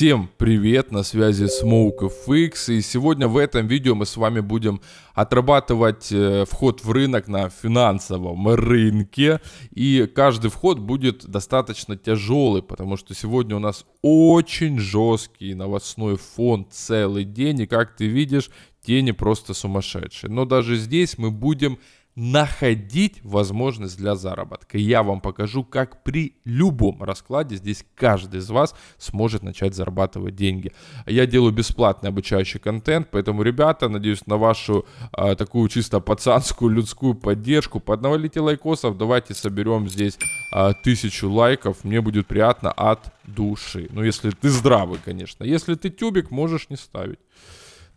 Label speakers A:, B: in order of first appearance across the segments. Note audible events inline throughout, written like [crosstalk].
A: Всем привет, на связи Smoke FX, и сегодня в этом видео мы с вами будем отрабатывать э, вход в рынок на финансовом рынке, и каждый вход будет достаточно тяжелый, потому что сегодня у нас очень жесткий новостной фон целый день, и как ты видишь, тени просто сумасшедшие. Но даже здесь мы будем находить возможность для заработка. я вам покажу, как при любом раскладе здесь каждый из вас сможет начать зарабатывать деньги. Я делаю бесплатный обучающий контент, поэтому, ребята, надеюсь на вашу э, такую чисто пацанскую людскую поддержку. Поднавалите одного лайкосов давайте соберем здесь э, тысячу лайков. Мне будет приятно от души. Ну, если ты здравый, конечно. Если ты тюбик, можешь не ставить.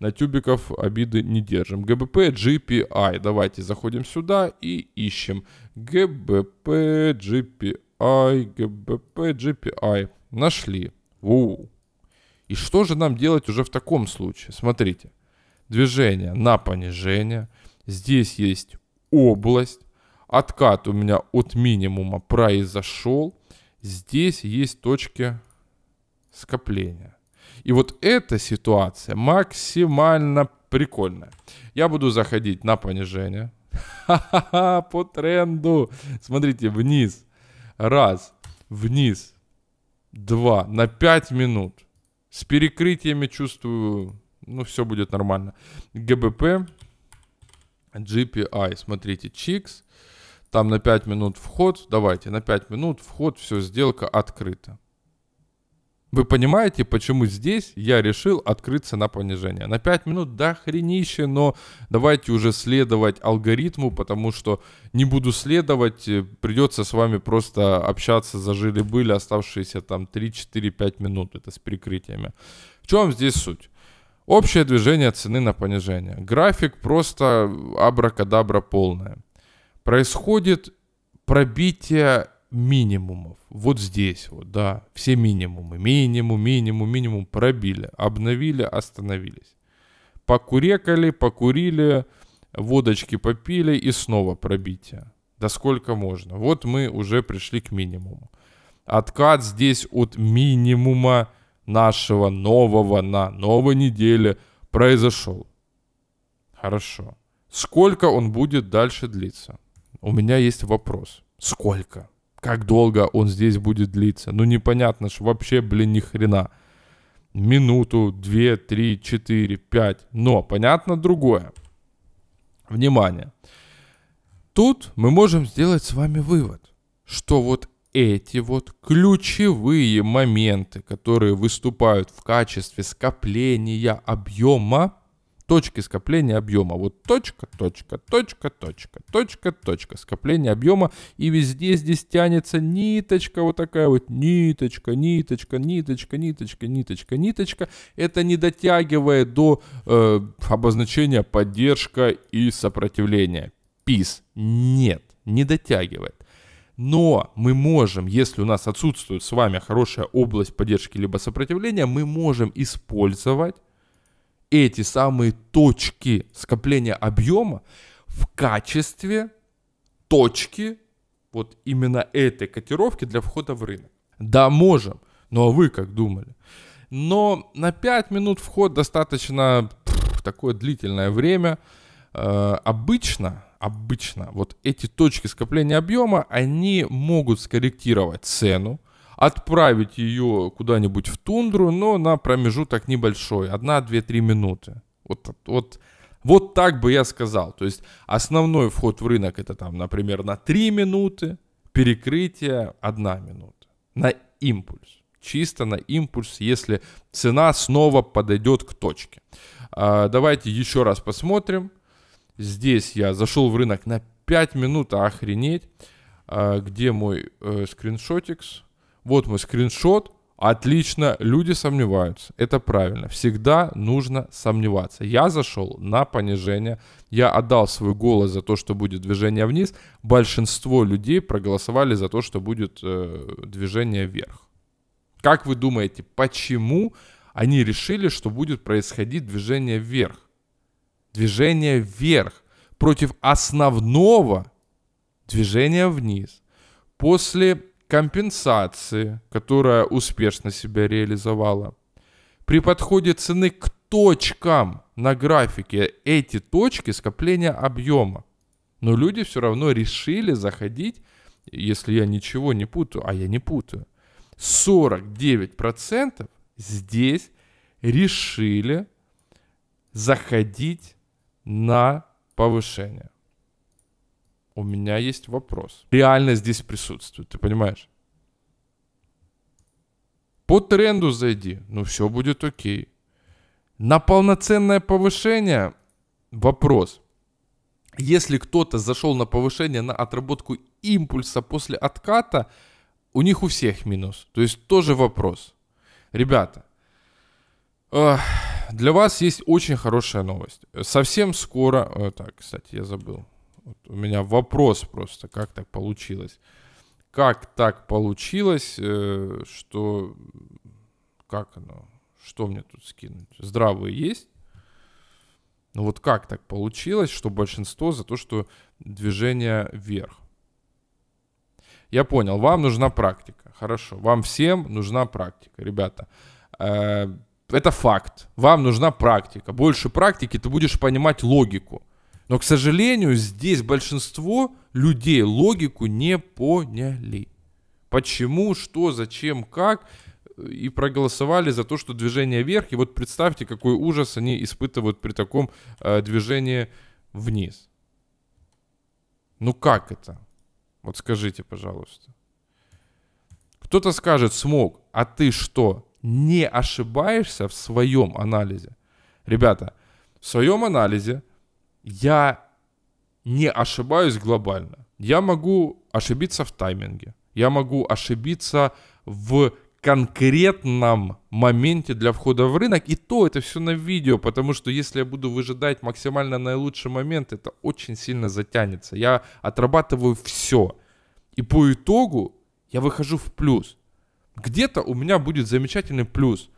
A: На тюбиков обиды не держим. ГБП GPI. Давайте заходим сюда и ищем. ГБП GPI, ГБП GPI. Нашли. Воу. И что же нам делать уже в таком случае? Смотрите. Движение на понижение. Здесь есть область. Откат у меня от минимума произошел. Здесь есть точки скопления. И вот эта ситуация максимально прикольная. Я буду заходить на понижение. Ха-ха-ха, по тренду. Смотрите, вниз. Раз, вниз. Два, на пять минут. С перекрытиями чувствую, ну, все будет нормально. ГБП, GPI, смотрите, чикс. Там на 5 минут вход. Давайте, на 5 минут вход, все, сделка открыта. Вы понимаете, почему здесь я решил открыться на понижение? На 5 минут, да, хренище, но давайте уже следовать алгоритму, потому что не буду следовать, э, придется с вами просто общаться, за жили были оставшиеся там 3-4-5 минут, это с прикрытиями. В чем здесь суть? Общее движение цены на понижение. График просто абракадабра полное. Происходит пробитие минимумов. Вот здесь вот, да, все минимумы. Минимум, минимум, минимум пробили, обновили, остановились. Покурекали, покурили, водочки попили и снова пробитие. Да сколько можно? Вот мы уже пришли к минимуму. Откат здесь от минимума нашего нового на новой неделе произошел. Хорошо. Сколько он будет дальше длиться? У меня есть вопрос. Сколько? Как долго он здесь будет длиться? Ну непонятно ж вообще, блин, ни хрена. Минуту, две, три, четыре, пять. Но понятно другое. Внимание. Тут мы можем сделать с вами вывод, что вот эти вот ключевые моменты, которые выступают в качестве скопления объема, точки скопления объема. Вот точка, точка, точка, точка, точка, точка, скопление объема. И везде здесь тянется ниточка, вот такая вот ниточка, ниточка, ниточка, ниточка, ниточка, ниточка. Это не дотягивает до э, обозначения поддержка и сопротивление. ПИС. Нет, не дотягивает. Но мы можем, если у нас отсутствует с вами хорошая область поддержки либо сопротивления, мы можем использовать эти самые точки скопления объема в качестве точки вот именно этой котировки для входа в рынок. Да, можем. Ну а вы как думали? Но на 5 минут вход достаточно пфф, такое длительное время. Э, обычно, обычно вот эти точки скопления объема, они могут скорректировать цену, отправить ее куда-нибудь в тундру, но на промежуток небольшой, 1, 2, 3 минуты. Вот, вот, вот так бы я сказал. То есть основной вход в рынок это там, например, на 3 минуты, перекрытие 1 минута. На импульс. Чисто на импульс, если цена снова подойдет к точке. А, давайте еще раз посмотрим. Здесь я зашел в рынок на 5 минут, охренеть. А, где мой э, скриншотикс? вот мой скриншот, Отлично, люди сомневаются. Это правильно. Всегда нужно сомневаться. Я зашел на понижение. Я отдал свой голос за то, что будет движение вниз. Большинство людей проголосовали за то, что будет э, движение вверх. Как вы думаете, почему они решили, что будет происходить движение вверх? Движение вверх против основного движения вниз. После компенсации, которая успешно себя реализовала. При подходе цены к точкам на графике эти точки скопления объема. Но люди все равно решили заходить, если я ничего не путаю, а я не путаю. 49% здесь решили заходить на повышение у меня есть вопрос. Реально здесь присутствует, ты понимаешь? По тренду зайди, ну все будет окей. На полноценное повышение вопрос. Если кто-то зашел на повышение, на отработку импульса после отката, у них у всех минус. То есть тоже вопрос. Ребята, для вас есть очень хорошая новость. Совсем скоро... Э, так, кстати, я забыл. Вот у меня вопрос просто, как так получилось? Как так получилось, э, что... Как оно? Что мне тут скинуть? Здравые есть? Ну вот как так получилось, что большинство за то, что движение вверх? Я понял, вам нужна практика. Хорошо, вам всем нужна практика, ребята. Э, это факт. Вам нужна практика. Больше практики ты будешь понимать логику. Но, к сожалению, здесь большинство людей логику не поняли. Почему, что, зачем, как э, и проголосовали за то, что движение вверх. И вот представьте, какой ужас они испытывают при таком э, движении вниз. Ну как это? Вот скажите, пожалуйста. Кто-то скажет, смог, а ты что, не ошибаешься в своем анализе? Ребята, в своем анализе я не ошибаюсь глобально. Я могу ошибиться в тайминге. Я могу ошибиться в конкретном моменте для входа в рынок. И то это все на видео, потому что если я буду выжидать максимально наилучший момент, это очень сильно затянется. Я отрабатываю все. И по итогу я выхожу в плюс. Где-то у меня будет замечательный плюс.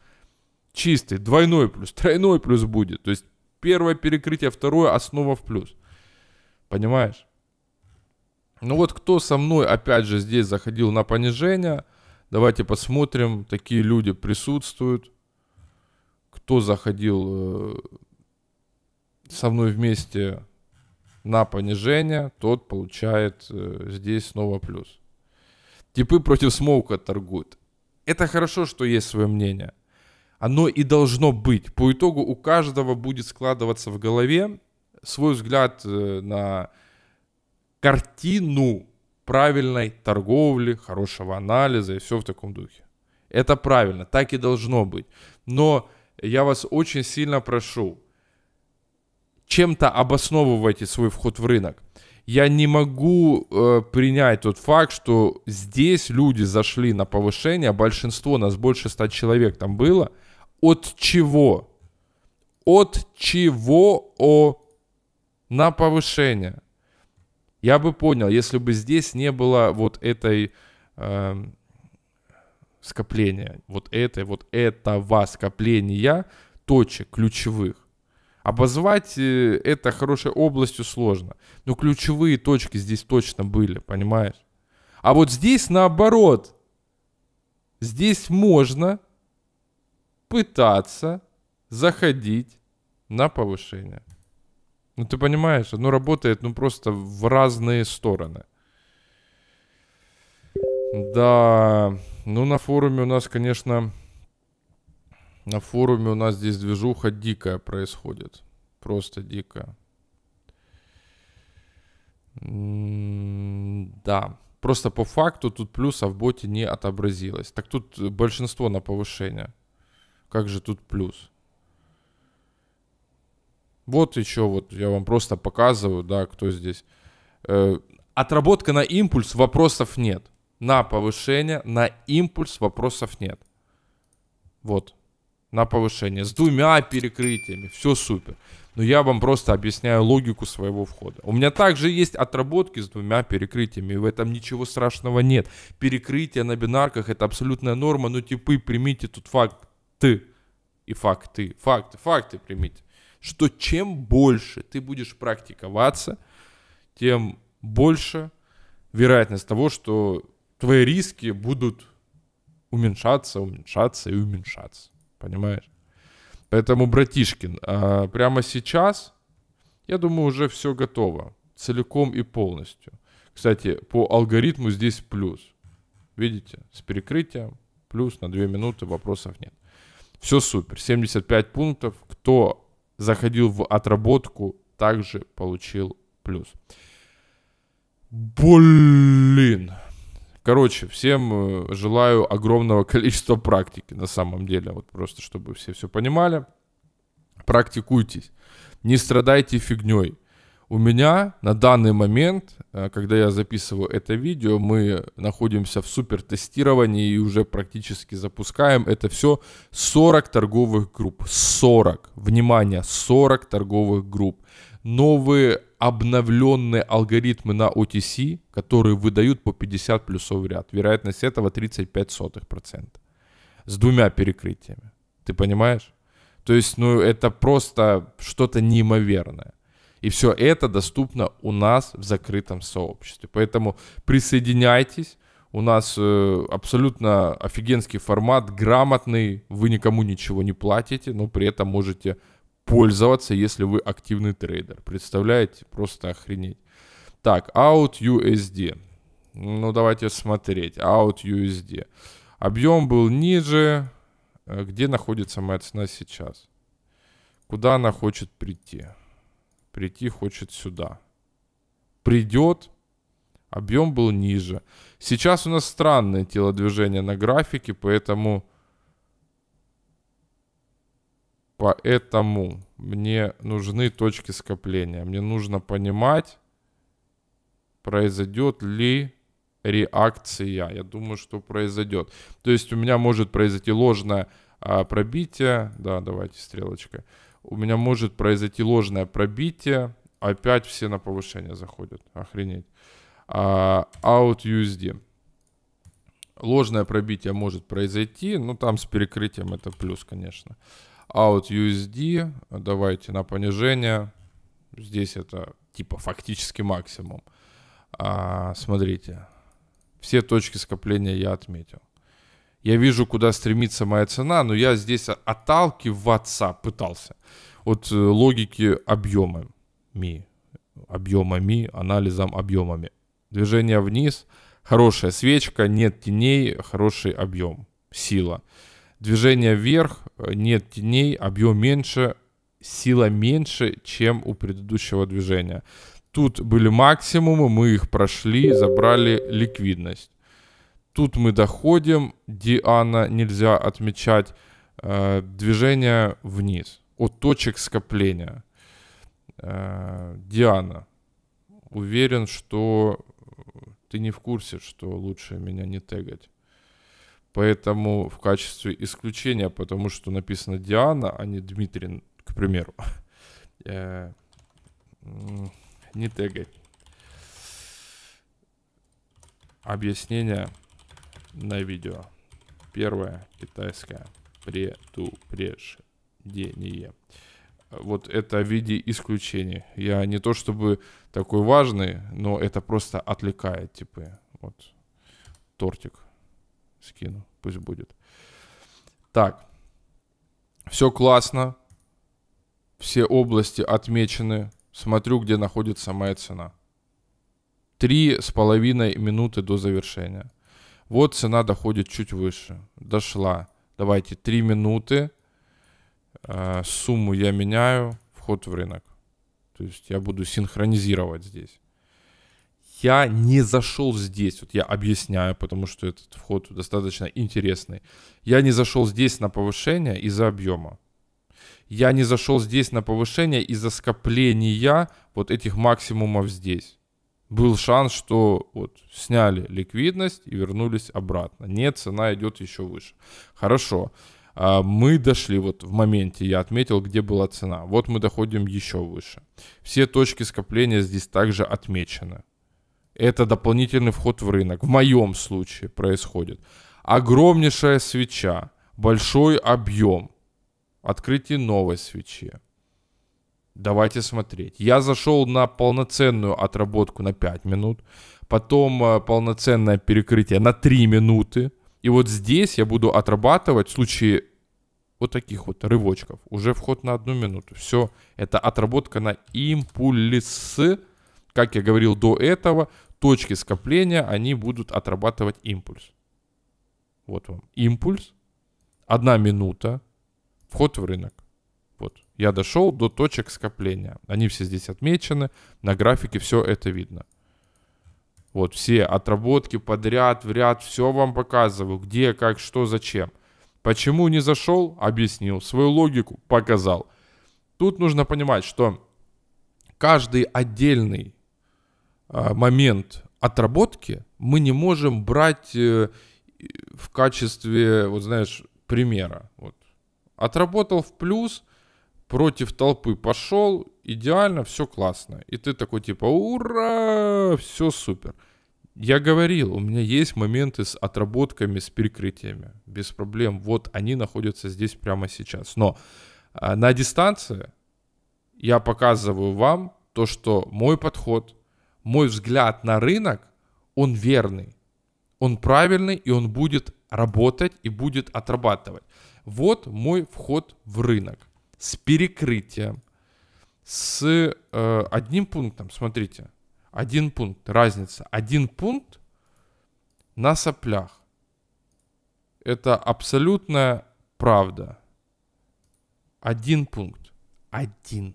A: Чистый, двойной плюс, тройной плюс будет. То есть первое перекрытие, второе, основа в плюс. Понимаешь? Ну вот кто со мной, опять же, здесь заходил на понижение, давайте посмотрим, такие люди присутствуют. Кто заходил э, со мной вместе на понижение, тот получает э, здесь снова плюс. Типы против смоука торгуют. Это хорошо, что есть свое мнение – оно и должно быть. По итогу у каждого будет складываться в голове свой взгляд э, на картину правильной торговли, хорошего анализа и все в таком духе. Это правильно, так и должно быть. Но я вас очень сильно прошу, чем-то обосновывайте свой вход в рынок я не могу э, принять тот факт, что здесь люди зашли на повышение, а большинство, нас больше ста человек там было. От чего? От чего о на повышение? Я бы понял, если бы здесь не было вот этой э, скопления, вот этой, вот этого скопления точек ключевых. Обозвать э, это хорошей областью сложно. Но ключевые точки здесь точно были, понимаешь? А вот здесь наоборот. Здесь можно пытаться заходить на повышение. Ну ты понимаешь, оно работает ну просто в разные стороны. Да, ну на форуме у нас, конечно, на форуме у нас здесь движуха дикая происходит. Просто дикая. да. Просто по факту тут плюса в боте не отобразилось. Так тут большинство на повышение. Как же тут плюс? Вот еще вот я вам просто показываю, да, кто здесь. Э, отработка на импульс вопросов нет. На повышение, на импульс вопросов нет. Вот на повышение. С двумя перекрытиями. Все супер. Но я вам просто объясняю логику своего входа. У меня также есть отработки с двумя перекрытиями, и в этом ничего страшного нет. Перекрытие на бинарках это абсолютная норма, но типы примите тут факты и факты, факты, факты примите. Что чем больше ты будешь практиковаться, тем больше вероятность того, что твои риски будут уменьшаться, уменьшаться и уменьшаться понимаешь? Поэтому, братишкин, а, прямо сейчас, я думаю, уже все готово. Целиком и полностью. Кстати, по алгоритму здесь плюс. Видите, с перекрытием, плюс на 2 минуты, вопросов нет. Все супер, 75 пунктов. Кто заходил в отработку, также получил плюс. Блин. Короче, всем э, желаю огромного [laughs] количества практики, на самом деле. Вот просто, чтобы все все понимали. Практикуйтесь. Не страдайте фигней. У меня на данный момент, э, когда я записываю это видео, мы находимся в супертестировании и уже практически запускаем это все. 40 торговых групп. 40. Внимание, 40 торговых групп. Новые обновленные алгоритмы на OTC, которые выдают по 50 плюсов ряд. Вероятность этого 35%. С двумя перекрытиями. Ты понимаешь? То есть, ну, это просто что-то неимоверное. И все это доступно у нас в закрытом сообществе. Поэтому присоединяйтесь. У нас э, абсолютно офигенский формат, грамотный. Вы никому ничего не платите, но при этом можете пользоваться, если вы активный трейдер. Представляете? Просто охренеть. Так, out USD. Ну, давайте смотреть. Out USD. Объем был ниже. Э, где находится моя цена сейчас? Куда она хочет прийти? Прийти хочет сюда. Придет. Объем был ниже. Сейчас у нас странное телодвижение на графике, поэтому Поэтому мне нужны точки скопления. Мне нужно понимать, произойдет ли реакция. Я думаю, что произойдет. То есть у меня может произойти ложное а, пробитие. Да, давайте стрелочкой. У меня может произойти ложное пробитие. Опять все на повышение заходят. Охренеть. А, out USD. Ложное пробитие может произойти. Ну, там с перекрытием это плюс, конечно. А, Out USD, давайте на понижение. Здесь это типа фактически максимум. А, смотрите, все точки скопления я отметил. Я вижу, куда стремится моя цена, но я здесь отталкиваться пытался от э, логики объемами, объемами, анализом объемами. Движение вниз, хорошая свечка, нет теней, хороший объем, сила. Движение вверх, э, нет теней, объем меньше, сила меньше, чем у предыдущего движения. Тут были максимумы, мы их прошли, забрали ликвидность. Тут мы доходим, Диана нельзя отмечать э, движение вниз от точек скопления. Э, Диана, уверен, что э, ты не в курсе, что лучше меня не тегать. Поэтому в качестве исключения, потому что написано Диана, а не Дмитрин, к примеру, [laughs] э, не тегать. Объяснение на видео. Первое китайское предупреждение. Вот это в виде исключений. Я не то чтобы такой важный, но это просто отвлекает, типа, вот, тортик скину. Пусть будет. Так. Все классно. Все области отмечены. Смотрю, где находится моя цена. Три с половиной минуты до завершения. Вот цена доходит чуть выше. Дошла. Давайте три минуты. Э, сумму я меняю. Вход в рынок. То есть я буду синхронизировать здесь я не зашел здесь, вот я объясняю, потому что этот вход достаточно интересный. Я не зашел здесь на повышение из-за объема. Я не зашел здесь на повышение из-за скопления вот этих максимумов здесь. Был шанс, что вот сняли ликвидность и вернулись обратно. Нет, цена идет еще выше. Хорошо. А, мы дошли вот в моменте, я отметил, где была цена. Вот мы доходим еще выше. Все точки скопления здесь также отмечены. Это дополнительный вход в рынок. В моем случае происходит. Огромнейшая свеча, большой объем, открытие новой свечи. Давайте смотреть. Я зашел на полноценную отработку на 5 минут, потом э, полноценное перекрытие на 3 минуты. И вот здесь я буду отрабатывать в случае вот таких вот рывочков. Уже вход на одну минуту. Все, это отработка на импульсы, Как я говорил до этого, точки скопления они будут отрабатывать импульс. Вот вам импульс, одна минута, вход в рынок. Вот, я дошел до точек скопления. Они все здесь отмечены, на графике все это видно. Вот, все отработки подряд, в ряд, все вам показываю, где, как, что, зачем. Почему не зашел, объяснил, свою логику показал. Тут нужно понимать, что каждый отдельный Э, момент отработки мы не можем брать э, в качестве, вот знаешь, примера. Вот. Отработал в плюс, против толпы пошел, идеально, все классно. И ты такой типа, ура, все супер. Я говорил, у меня есть моменты с отработками, с перекрытиями. Без проблем. Вот они находятся здесь прямо сейчас. Но э, на дистанции я показываю вам то, что мой подход, мой взгляд на рынок, он верный, он правильный, и он будет работать и будет отрабатывать. Вот мой вход в рынок с перекрытием, с э, одним пунктом, смотрите, один пункт, разница, один пункт на соплях. Это абсолютная правда. Один пункт. Один.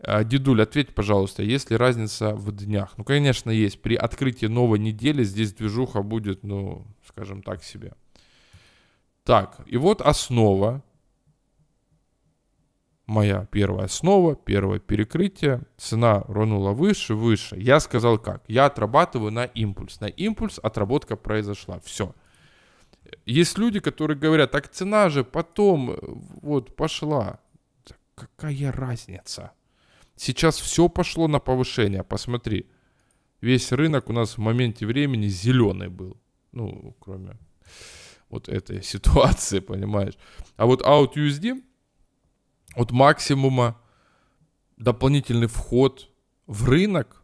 A: А, дедуль, ответь, пожалуйста, есть ли разница в днях? Ну, конечно, есть. При открытии новой недели здесь движуха будет, ну, скажем так себе. Так, и вот основа. Моя первая основа, первое перекрытие. Цена рванула выше, выше. Я сказал как? Я отрабатываю на импульс. На импульс отработка произошла. Все. Есть люди, которые говорят, так цена же потом э, вот пошла. Так какая разница? Сейчас все пошло на повышение, посмотри. Весь рынок у нас в моменте времени зеленый был. Ну, кроме вот этой [laughs] ситуации, понимаешь. А вот OutUSD от максимума дополнительный вход в рынок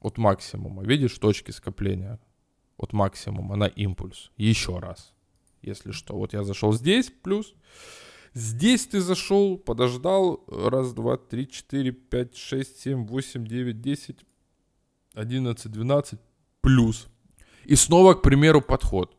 A: от максимума. Видишь точки скопления от максимума на импульс. Еще раз. Если что, вот я зашел здесь, плюс. Здесь ты зашел, подождал. Раз, два, три, четыре, пять, шесть, семь, восемь, девять, десять, одиннадцать, двенадцать. Плюс. И снова, к примеру, подход.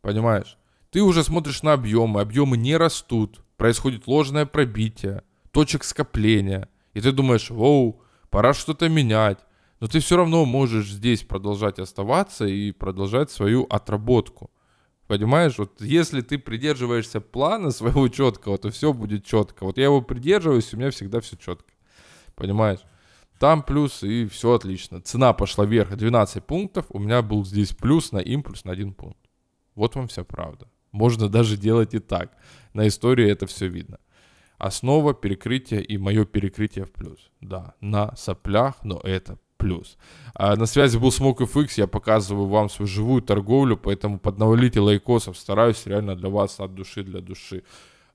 A: Понимаешь? Ты уже смотришь на объемы, объемы не растут, происходит ложное пробитие, точек скопления. И ты думаешь, воу, пора что-то менять. Но ты все равно можешь здесь продолжать оставаться и продолжать свою отработку. Понимаешь, вот если ты придерживаешься плана своего четкого, то все будет четко. Вот я его придерживаюсь, у меня всегда все четко. Понимаешь? Там плюс и все отлично. Цена пошла вверх 12 пунктов, у меня был здесь плюс на импульс на один пункт. Вот вам вся правда. Можно даже делать и так. На истории это все видно. Основа перекрытия и мое перекрытие в плюс. Да, на соплях, но это плюс. А на связи был SmokeFX, я показываю вам свою живую торговлю, поэтому поднавалите лайкосов, стараюсь реально для вас от души для души.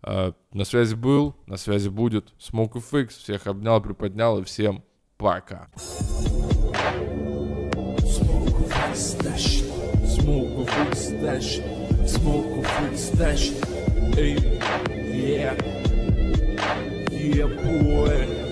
A: А, на связи был, на связи будет SmokeFX, всех обнял, приподнял и всем пока. yeah, yeah boy.